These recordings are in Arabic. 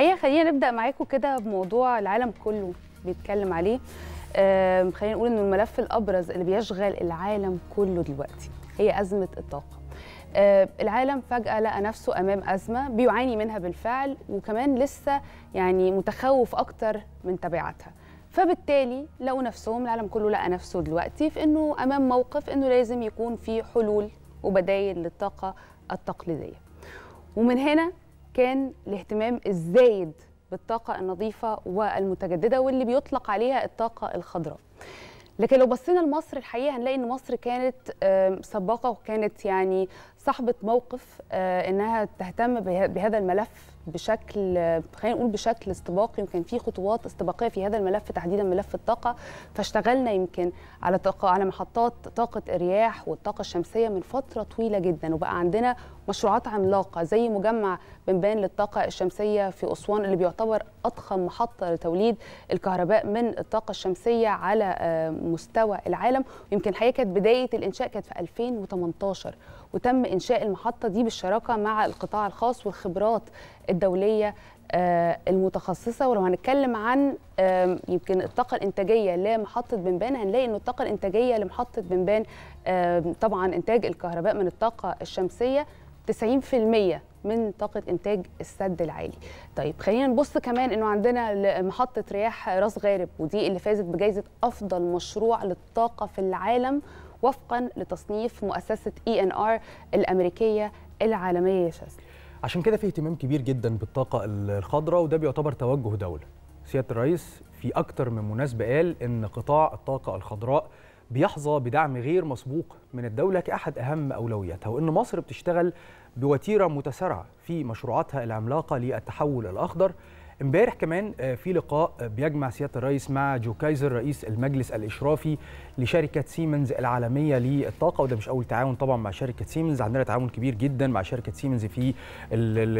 الحقيقه خلينا نبدا معاكم كده بموضوع العالم كله بيتكلم عليه آه خلينا نقول انه الملف الابرز اللي بيشغل العالم كله دلوقتي هي ازمه الطاقه آه العالم فجأة لقى نفسه أمام أزمة بيعاني منها بالفعل وكمان لسه يعني متخوف أكتر من تبعاتها فبالتالي لقوا نفسهم العالم كله لقى نفسه دلوقتي في أنه أمام موقف أنه لازم يكون في حلول وبدايل للطاقة التقليدية ومن هنا كان الاهتمام الزايد بالطاقة النظيفة والمتجددة واللي بيطلق عليها الطاقة الخضراء لكن لو بصينا لمصر الحقيقه هنلاقي ان مصر كانت سباقه وكانت يعني صاحبه موقف آه، انها تهتم بهذا الملف بشكل خلينا نقول بشكل استباقي وكان في خطوات استباقيه في هذا الملف تحديدا ملف الطاقه فاشتغلنا يمكن على طاقه على محطات طاقه الرياح والطاقه الشمسيه من فتره طويله جدا وبقى عندنا مشروعات عملاقه زي مجمع بنبان للطاقه الشمسيه في اسوان اللي بيعتبر اضخم محطه لتوليد الكهرباء من الطاقه الشمسيه على آه، مستوى العالم ويمكن الحقيقه كانت بدايه الانشاء كانت في 2018 وتم انشاء المحطه دي بالشراكه مع القطاع الخاص والخبرات الدوليه آه، المتخصصه ولو هنتكلم عن يمكن الطاقه الانتاجيه لمحطه بنبان هنلاقي ان الطاقه الانتاجيه لمحطه بنبان طبعا انتاج الكهرباء من الطاقه الشمسيه 90% من طاقة إنتاج السد العالي طيب خلينا نبص كمان أنه عندنا محطة رياح راس غارب ودي اللي فازت بجائزة أفضل مشروع للطاقة في العالم وفقا لتصنيف مؤسسة ENR الأمريكية العالمية يا عشان كده في اهتمام كبير جدا بالطاقه الخضراء وده بيعتبر توجه دوله سياده الرئيس في اكتر من مناسبه قال ان قطاع الطاقه الخضراء بيحظى بدعم غير مسبوق من الدولة كأحد أهم أولوياتها وإن مصر بتشتغل بوتيرة متسارعة في مشروعاتها العملاقة للتحول الأخضر امبارح كمان آه، في لقاء آه، بيجمع سياده الرئيس مع جو كايزر رئيس المجلس الاشرافي لشركه سيمنز العالميه للطاقه وده مش اول تعاون طبعا مع شركه سيمنز عندنا تعاون كبير جدا مع شركه سيمنز في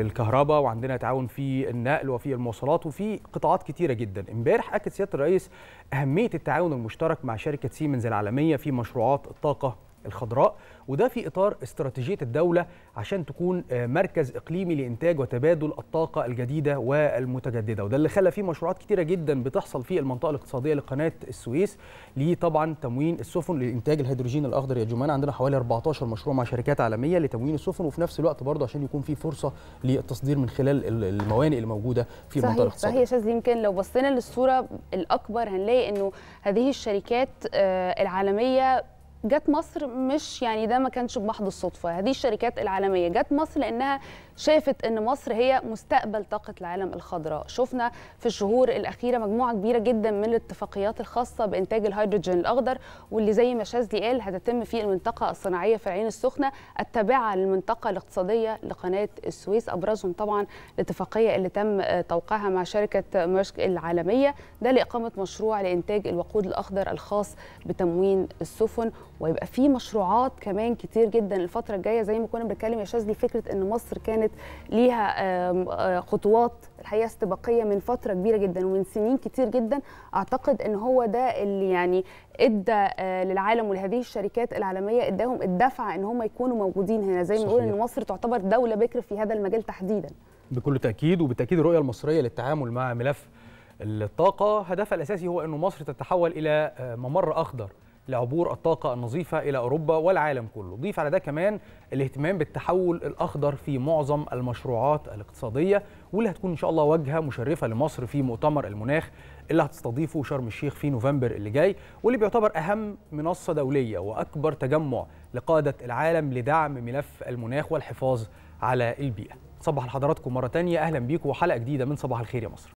الكهرباء وعندنا تعاون في النقل وفي المواصلات وفي قطاعات كتيره جدا امبارح اكد سياده الرئيس اهميه التعاون المشترك مع شركه سيمنز العالميه في مشروعات الطاقه الخضراء وده في اطار استراتيجيه الدوله عشان تكون آه، مركز اقليمي لانتاج وتبادل الطاقه الجديده والمتجدده وده اللي خلى فيه مشروعات كتيره جدا بتحصل في المنطقه الاقتصاديه لقناه السويس ليه طبعا تموين السفن لانتاج الهيدروجين الاخضر يا جمان عندنا حوالي 14 مشروع مع شركات عالميه لتموين السفن وفي نفس الوقت برضه عشان يكون في فرصه للتصدير من خلال الموانئ الموجودة في صحيح المنطقه الاقتصاديه صحيح صحيح يمكن لو بصينا للصوره الاكبر هنلاقي انه هذه الشركات آه، العالميه جت مصر مش يعني ده ما كانش بمحض الصدفه هذه الشركات العالميه جت مصر لانها شافت ان مصر هي مستقبل طاقه العالم الخضراء شفنا في الشهور الاخيره مجموعه كبيره جدا من الاتفاقيات الخاصه بانتاج الهيدروجين الاخضر واللي زي ما شاذلي قال هتتم في المنطقه الصناعيه في العين السخنه التابعه للمنطقه الاقتصاديه لقناه السويس ابرزهم طبعا الاتفاقيه اللي تم توقيعها مع شركه ماسك العالميه ده لاقامه مشروع لانتاج الوقود الاخضر الخاص بتموين السفن ويبقى في مشروعات كمان كتير جدا الفتره الجايه زي ما كنا بنتكلم يا شاذلي فكره ان مصر كانت كانت ليها آه، خطوات الحقيقه استباقيه من فتره كبيره جدا ومن سنين كتير جدا اعتقد ان هو ده اللي يعني ادى آه، للعالم ولهذه الشركات العالميه اداهم الدفعه ان هم يكونوا موجودين هنا زي ما نقول ان مصر تعتبر دوله بكر في هذا المجال تحديدا بكل تاكيد وبالتاكيد الرؤيه المصريه للتعامل مع ملف الطاقه هدفها الاساسي هو انه مصر تتحول الى آه، ممر اخضر لعبور الطاقة النظيفة إلى أوروبا والعالم كله ضيف على ده كمان الاهتمام بالتحول الأخضر في معظم المشروعات الاقتصادية واللي هتكون إن شاء الله وجهة مشرفة لمصر في مؤتمر المناخ اللي هتستضيفه شرم الشيخ في نوفمبر اللي جاي واللي بيعتبر أهم منصة دولية وأكبر تجمع لقادة العالم لدعم ملف المناخ والحفاظ على البيئة صباح لحضراتكم مرة تانية أهلا بيكم وحلقة جديدة من صباح الخير يا مصر